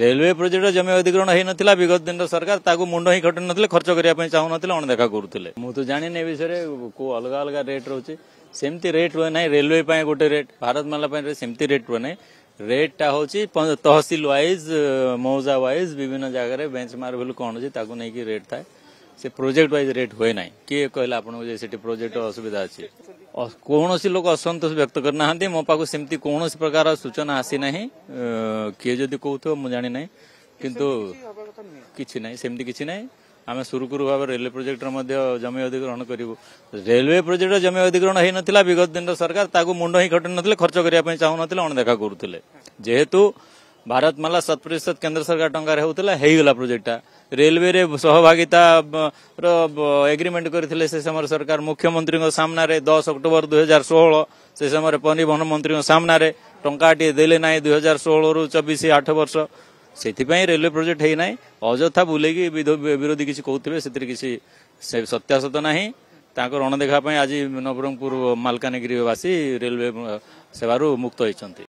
railway project ଜମି ଅଧିଗ୍ରହଣ ହେଇନଥିଲା ବିଗତ ଦିନର ସରକାର ତାକୁ ମୁଣ୍ଡ ହିଁ ଖଟୁ ନଥିଲେ ଖର୍ଚ୍ଚ କରିବା ପାଇଁ ଚାହୁଁନଥିଲେ ଅଣଦେଖା କରୁଥିଲେ ମୁଁ ତ ଜାଣିନି ଏ ବିଷୟରେ କୋଉ ଅଲଗା ଅଲଗା ରେଟ୍ ରହୁଛି ସେମିତି ରେଟ୍ ରୁହେ ନାହିଁ ରେଲୱେ ପାଇଁ ଗୋଟେ ରେଟ୍ ଭାରତମାଲା ପାଇଁ ସେମିତି ରେଟ୍ ରୁହେ ନାହିଁ ରେଟ୍ଟା ହେଉଛି ତହସିଲ ୱାଇଜ୍ ମୌଜା ୱାଇଜ୍ ବିଭିନ୍ନ ଜାଗାରେ ବେଞ୍ଚ ମାର୍କ ଭ୍ୟାଲୁ କ'ଣ ଅଛି ତାକୁ ନେଇକି ରେଟ୍ ଥାଏ ସେ ପ୍ରୋଜେକ୍ଟ ୱାଇଜ୍ ରେଟ୍ ହୁଏ ନାହିଁ କିଏ କହିଲା ଆପଣଙ୍କୁ ଯେ ସେଠି ପ୍ରୋଜେକ୍ଟ ଅସୁବିଧା ଅଛି କୌଣସି ଲୋକ ଅସନ୍ତୋଷ ବ୍ୟକ୍ତ କରିନାହାନ୍ତି ମୋ ପାଖକୁ ସେମିତି କୌଣସି ପ୍ରକାର ସୂଚନା ଆସିନାହିଁ କିଏ ଯଦି କହୁଥିବ ମୁଁ ଜାଣିନାହିଁ କିନ୍ତୁ କିଛି ନାହିଁ ସେମିତି କିଛି ନାହିଁ ଆମେ ସୁରୁଖୁରୁ ଭାବେ ରେଲୱେ ପ୍ରୋଜେକ୍ଟର ମଧ୍ୟ ଜମି ଅଧିଗ୍ରହଣ କରିବୁ ରେଲୱେ ପ୍ରୋଜେକ୍ଟର ଜମି ଅଧିଗ୍ରହଣ ହେଇନଥିଲା ବିଗତ ଦିନର ସରକାର ତାକୁ ମୁଣ୍ଡ ହିଁ ଖଟୁ ନଥିଲେ ଖର୍ଚ୍ଚ କରିବା ପାଇଁ ଚାହୁଁନଥିଲେ ଅଣଦେଖା କରୁଥିଲେ ଯେହେତୁ भारत माला सत प्रतिशत केन्द्र सरकार टंकार होता होगला प्रोजेक्टा ରେଲୱେରେ ସହଭାଗିତାର ଏଗ୍ରିମେଣ୍ଟ କରିଥିଲେ ସେ ସମୟରେ ସରକାର ମୁଖ୍ୟମନ୍ତ୍ରୀଙ୍କ ସାମ୍ନାରେ ଦଶ ଅକ୍ଟୋବର ଦୁଇହଜାର ଷୋହଳ ସେ ସମୟରେ ପରିବହନ ମନ୍ତ୍ରୀଙ୍କ ସାମ୍ନାରେ ଟଙ୍କାଟିଏ ଦେଲେ ନାହିଁ ଦୁଇହଜାର ଷୋହଳରୁ ଚବିଶ ଆଠ ବର୍ଷ ସେଥିପାଇଁ ରେଲୱେ ପ୍ରୋଜେକ୍ଟ ହେଇନାହିଁ ଅଯଥା ବୁଲେଇକି ବିରୋଧୀ କିଛି କହୁଥିବେ ସେଥିରେ କିଛି ସତ୍ୟାସତ ନାହିଁ ତାଙ୍କର ଅଣଦେଖା ପାଇଁ ଆଜି ନବରଙ୍ଗପୁର ମାଲକାନଗିରିବାସୀ ରେଲୱେ ସେବାରୁ ମୁକ୍ତ ହୋଇଛନ୍ତି